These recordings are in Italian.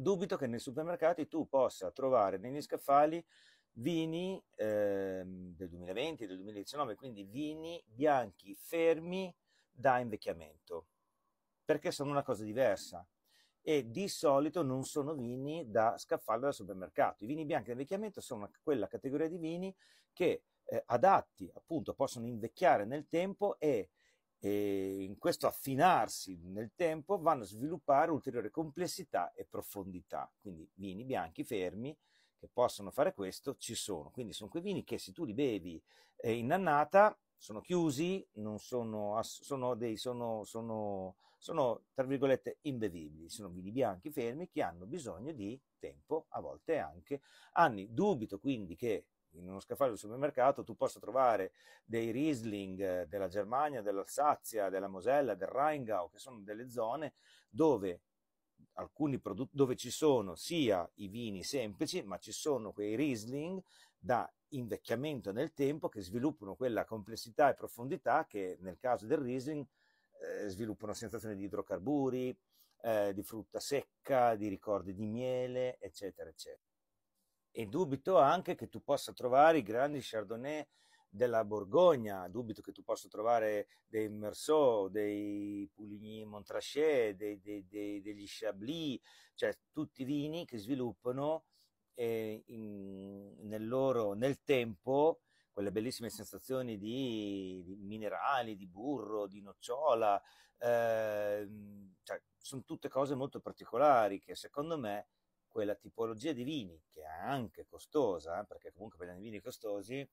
dubito che nei supermercati tu possa trovare negli scaffali vini eh, del 2020, del 2019, quindi vini bianchi fermi da invecchiamento, perché sono una cosa diversa e di solito non sono vini da scaffale da supermercato. I vini bianchi da invecchiamento sono quella categoria di vini che eh, adatti, appunto, possono invecchiare nel tempo e e in questo affinarsi nel tempo vanno a sviluppare ulteriore complessità e profondità. Quindi vini bianchi fermi che possono fare questo ci sono. Quindi sono quei vini che se tu li bevi eh, in annata sono chiusi, sono, sono, dei, sono, sono, sono, tra virgolette imbevibili, sono vini bianchi fermi che hanno bisogno di tempo, a volte anche anni. Dubito quindi che in uno scaffale del supermercato tu possa trovare dei Riesling eh, della Germania, dell'Alsazia, della Mosella, del Rheingau, che sono delle zone dove alcuni prodotti dove ci sono sia i vini semplici, ma ci sono quei Riesling da invecchiamento nel tempo che sviluppano quella complessità e profondità che nel caso del Riesling eh, sviluppano sensazioni di idrocarburi, eh, di frutta secca, di ricordi di miele, eccetera, eccetera e dubito anche che tu possa trovare i grandi Chardonnay della Borgogna, dubito che tu possa trovare dei Merceau, dei Pouligny Montrachet, dei, dei, dei, degli Chablis, cioè tutti i vini che sviluppano eh, in, nel, loro, nel tempo quelle bellissime sensazioni di, di minerali, di burro, di nocciola, eh, cioè, sono tutte cose molto particolari che secondo me quella tipologia di vini che è anche costosa, eh, perché comunque i vini costosi,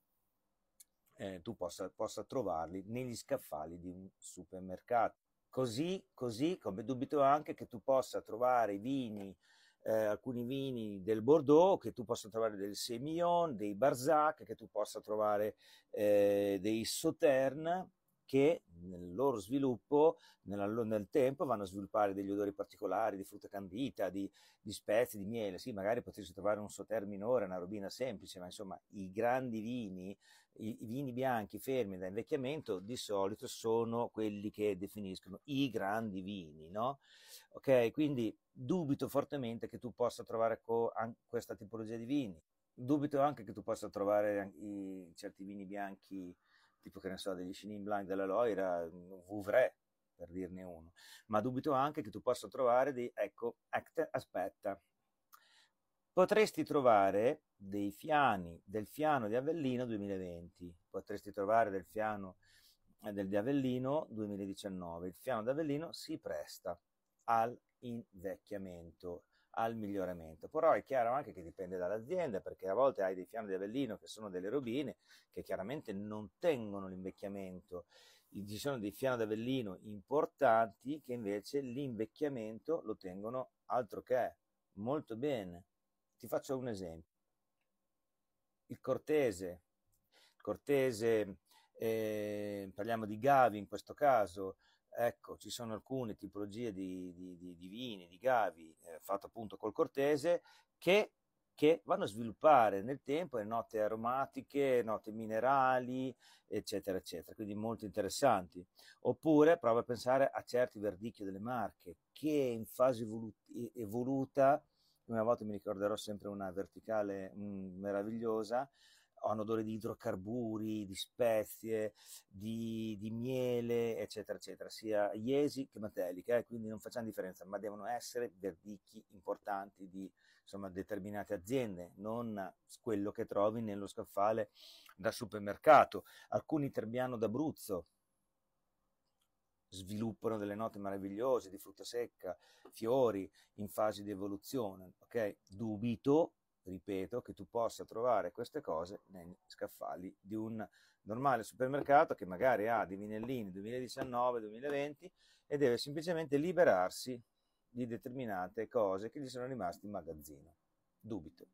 eh, tu possa, possa, trovarli negli scaffali di un supermercato. Così, così, come dubito anche che tu possa trovare vini, eh, alcuni vini del Bordeaux, che tu possa trovare del Semillon, dei Barzac, che tu possa trovare eh, dei Sauterne, che nel loro sviluppo, nella, nel tempo, vanno a sviluppare degli odori particolari, di frutta candita, di, di spezie, di miele. Sì, magari potresti trovare un sauter minore, una robina semplice, ma insomma i grandi vini, i, i vini bianchi fermi da invecchiamento di solito sono quelli che definiscono i grandi vini, no? Ok, quindi dubito fortemente che tu possa trovare co- questa tipologia di vini. Dubito anche che tu possa trovare i, certi vini bianchi tipo che ne so, degli Shining Blind della Loira, Vouvray, per dirne uno, ma dubito anche che tu possa trovare dei, ecco, act, aspetta, potresti trovare dei fiani del fiano di Avellino 2020, potresti trovare del fiano eh, del di Avellino 2019, il fiano di Avellino si presta all'invecchiamento al miglioramento. Però è chiaro anche che dipende dall'azienda, perché a volte hai dei fiamme di Avellino che sono delle robine che chiaramente non tengono l'invecchiamento. Ci sono dei fiamme avellino importanti che invece l'invecchiamento lo tengono altro che molto bene. Ti faccio un esempio. Il cortese, il cortese eh, parliamo di Gavi in questo caso, Ecco, ci sono alcune tipologie di, di, di, di vini, di gavi, eh, fatto appunto col cortese, che, che, vanno a sviluppare nel tempo le eh, note aromatiche, note minerali, eccetera, eccetera. Quindi molto interessanti. Oppure prova a pensare a certi verdicchi delle marche, che in fase evolu- evoluta, una volta mi ricorderò sempre una verticale mh, mm, meravigliosa, hanno odore di idrocarburi, di spezie, di, di miele, eccetera, eccetera, sia iesi che mateliche, eh, quindi non facciamo differenza, ma devono essere verdicchi importanti di insomma, determinate aziende, non quello che trovi nello scaffale da supermercato. Alcuni Trebbiano d'Abruzzo sviluppano delle note meravigliose di frutta secca, fiori in fase di evoluzione, ok? Dubito ripeto, che tu possa trovare queste cose negli scaffali di un normale supermercato che magari ha dei vinellini 2019-2020 e deve semplicemente liberarsi di determinate cose che gli sono rimaste in magazzino. Dubito.